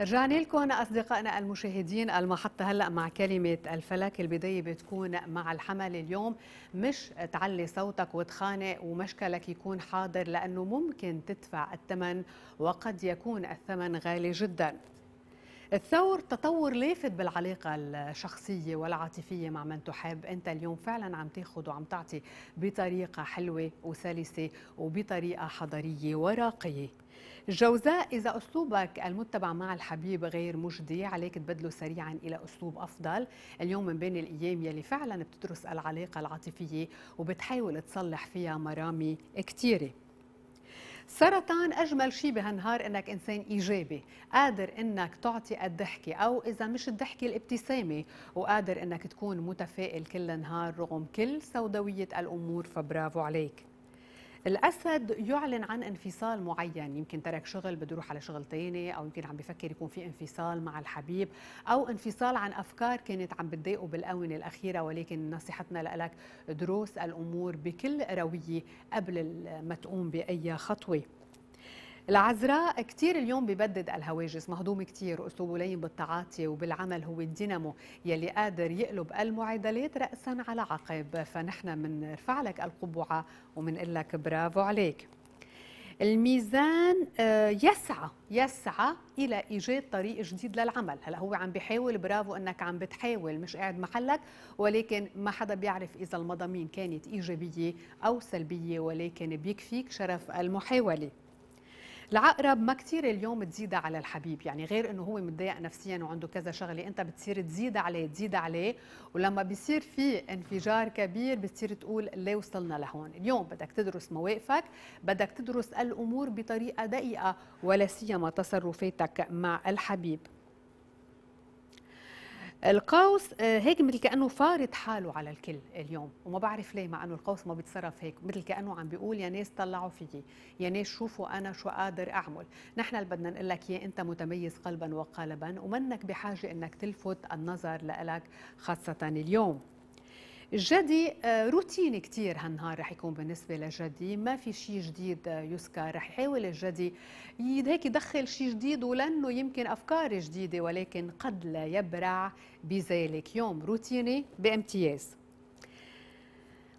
رجعنا لكم أصدقائنا المشاهدين المحطة هلأ مع كلمة الفلك البداية بتكون مع الحمل اليوم مش تعلي صوتك وتخانق ومشكلك يكون حاضر لأنه ممكن تدفع الثمن وقد يكون الثمن غالي جداً الثور تطور لافت بالعلاقة الشخصية والعاطفية مع من تحب أنت اليوم فعلا عم تاخد وعم تعطي بطريقة حلوة وسلسة وبطريقة حضرية وراقية جوزاء إذا أسلوبك المتبع مع الحبيب غير مجدي عليك تبدله سريعا إلى أسلوب أفضل اليوم من بين الأيام يلي فعلا بتدرس العلاقة العاطفية وبتحاول تصلح فيها مرامي كثيره سرطان اجمل شيء بهالنهار انك انسان ايجابي قادر انك تعطي الضحكه او اذا مش الضحكه الابتسامه وقادر انك تكون متفائل كل نهار رغم كل سوداويه الامور فبرافو عليك الاسد يعلن عن انفصال معين يمكن ترك شغل بده يروح على شغل تاني او يمكن عم بفكر يكون في انفصال مع الحبيب او انفصال عن افكار كانت عم بتضايقه بالاونه الاخيره ولكن نصيحتنا لك دروس الامور بكل رويه قبل ما تقوم باي خطوه العذراء كتير اليوم ببدد الهواجس مهضوم كتير أسلوبه لين بالتعاطي وبالعمل هو الدينامو يلي قادر يقلب المعادلات رأسا على عقب فنحن منرفع لك القبعة ومنقول لك برافو عليك الميزان آه، يسعى يسعى الى ايجاد طريق جديد للعمل هلا هو عم بيحاول برافو انك عم بتحاول مش قاعد محلك ولكن ما حدا بيعرف اذا المضامين كانت ايجابيه او سلبيه ولكن بيكفيك شرف المحاوله العقرب ما كثير اليوم تزيدها على الحبيب يعني غير انه هو متضايق نفسيا وعنده كذا شغله انت بتصير تزيد عليه تزيد عليه ولما بيصير في انفجار كبير بتصير تقول ليه وصلنا لهون اليوم بدك تدرس مواقفك بدك تدرس الامور بطريقه دقيقه ولا سيما تصرفاتك مع الحبيب القوس آه، هيك مثل كانه فارض حاله على الكل اليوم وما بعرف ليه مع انه القوس ما بيتصرف هيك مثل كانه عم بيقول يا ناس طلعوا فيي يا ناس شوفوا انا شو قادر اعمل نحن اللي بدنا نقول لك يا انت متميز قلبا وقالبا ومنك بحاجه انك تلفت النظر لك خاصه اليوم الجدي آه، روتيني كتير هالنهار رح يكون بالنسبه للجدي ما في شيء جديد آه، يذكر رح يحاول الجدي هيك يدخل شيء جديد ولانه يمكن افكار جديده ولكن قد لا يبرع بذلك يوم روتيني بامتياز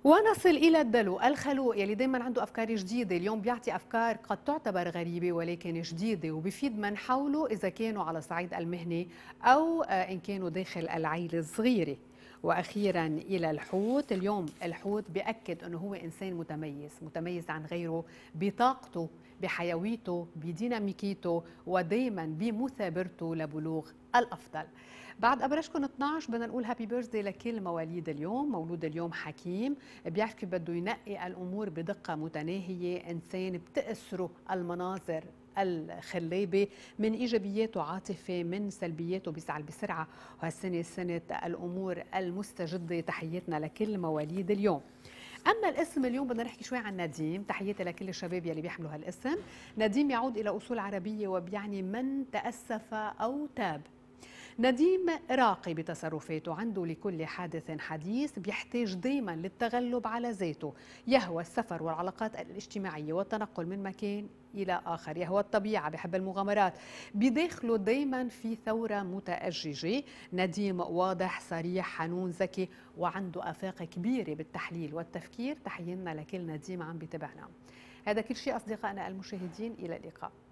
ونصل إلى الدلو الخلوق يلي دايما عنده أفكار جديدة اليوم بيعطي أفكار قد تعتبر غريبة ولكن جديدة وبيفيد من حوله إذا كانوا على صعيد المهنة أو آه، إن كانوا داخل العيلة الصغيرة واخيرا الى الحوت اليوم الحوت بأكد انه هو انسان متميز متميز عن غيره بطاقته بحيويته بديناميكيته ودائما بمثابرته لبلوغ الافضل بعد ابرشكم 12 بدنا نقول هابي بيرثدي لكل مواليد اليوم مولود اليوم حكيم بيعرف كيف بده ينقي الامور بدقه متناهيه انسان بتاسره المناظر الخلابة من إيجابياته عاطفة من سلبياته بيزعل بسرعة وهالسنة سنة الأمور المستجدة تحياتنا لكل مواليد اليوم اما الاسم اليوم بدنا نحكي شوي عن نديم تحياتي لكل الشباب يلي بيحملوا هالاسم نديم يعود الى اصول عربيه وبيعني من تاسف او تاب نديم راقي بتصرفاته عنده لكل حادث حديث بيحتاج دايما للتغلب على ذاته يهوى السفر والعلاقات الاجتماعية والتنقل من مكان إلى آخر يهوى الطبيعة بحب المغامرات بداخله دايما في ثورة متأججة نديم واضح صريح حنون ذكي وعنده آفاق كبيرة بالتحليل والتفكير تحيينا لكل نديم عم بتابعنا هذا كل شيء أصدقائنا المشاهدين إلى اللقاء